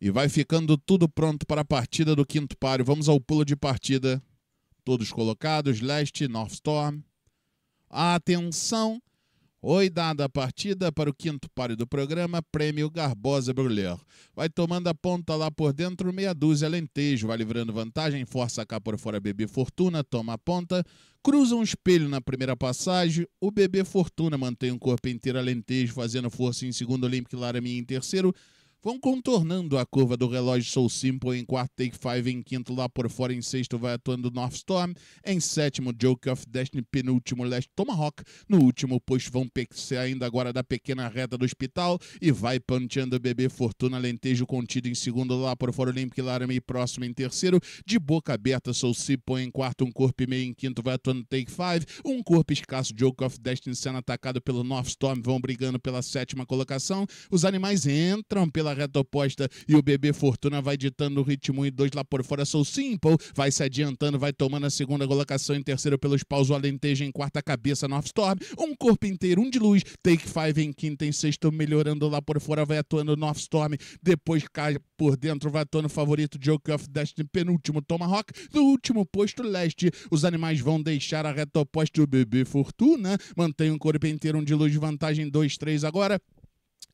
E vai ficando tudo pronto para a partida do quinto páreo. Vamos ao pulo de partida. Todos colocados, leste, North Storm. Atenção! Oi, dada a partida para o quinto páreo do programa, prêmio Garbosa Brulher. Vai tomando a ponta lá por dentro, meia dúzia lentejo, vai livrando vantagem, força cá por fora, bebê Fortuna, toma a ponta, cruza um espelho na primeira passagem, o bebê Fortuna mantém o corpo inteiro lentejo, fazendo força em segundo, Olympic Laraminha em terceiro, vão contornando a curva do relógio Soul Simple em quarto Take five em quinto lá por fora, em sexto vai atuando North Storm, em sétimo Joke of Destiny, penúltimo Last Tomahawk, no último posto vão ser ainda agora da pequena reta do hospital e vai panteando o bebê Fortuna Lentejo contido em segundo lá por fora Olympic Laramie próximo em terceiro, de boca aberta Soul Simple em quarto, um corpo e meio em quinto vai atuando Take five um corpo escasso Joke of Destiny sendo atacado pelo North Storm, vão brigando pela sétima colocação, os animais entram pela pela reta oposta e o bebê Fortuna vai ditando o ritmo em dois lá por fora. Sou Simple, vai se adiantando, vai tomando a segunda colocação em terceiro pelos paus. O Alentejo em quarta cabeça, North Storm. Um corpo inteiro, um de luz. Take Five em quinta, em sexto, melhorando lá por fora, vai atuando North Storm. Depois cai por dentro, vai atuando o favorito Joke of Destiny, penúltimo Tomahawk. No último posto, Leste. Os animais vão deixar a reta oposta. O bebê Fortuna mantém um corpo inteiro, um de luz, vantagem 2-3 agora.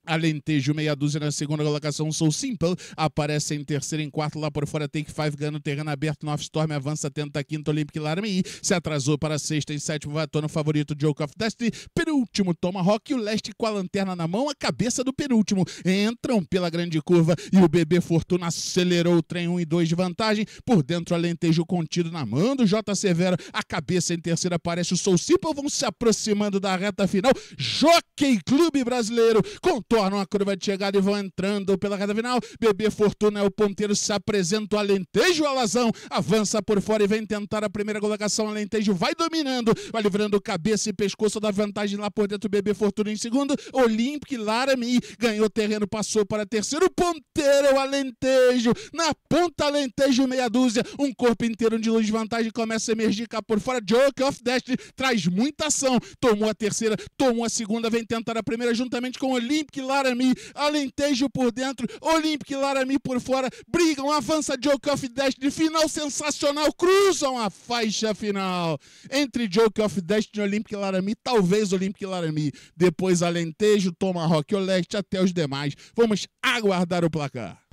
Alentejo, meia dúzia na segunda colocação, Soul Simple, aparece em terceiro, em quarto, lá por fora, Take Five, ganhando terreno aberto, North Storm, avança, tenta quinto, Olympic Laramie, se atrasou para sexta, em sétimo, vai no favorito, Joke of Destiny, penúltimo, toma Rock, e o Leste com a lanterna na mão, a cabeça do penúltimo, entram pela grande curva, e o BB Fortuna acelerou o trem 1 um e 2 de vantagem, por dentro, Alentejo contido na mão do J. Severo, a cabeça em terceiro, aparece o Soul Simple, vão se aproximando da reta final, Jockey Clube Brasileiro, contou Tornam a curva de chegada e vão entrando pela reta final. Bebê Fortuna é o ponteiro, se apresenta o Alentejo Alazão. É Avança por fora e vem tentar a primeira colocação. Alentejo vai dominando, vai livrando cabeça e pescoço da vantagem lá por dentro. Bebê Fortuna em segundo. Olympic Laramie ganhou terreno, passou para terceiro. Ponteiro Alentejo. Na ponta Alentejo meia dúzia. Um corpo inteiro de luz vantagem começa a emergir cá por fora. Joke of Destiny traz muita ação. Tomou a terceira, tomou a segunda, vem tentar a primeira juntamente com Olímpico Laramie, Alentejo por dentro, Olímpico Laramie por fora, brigam, avança Djokovic Destiny, final sensacional, cruzam a faixa final. Entre Djokovic Destiny, e e Laramie, talvez Olímpico Laramie, depois Alentejo, Tomahawk leste até os demais. Vamos aguardar o placar.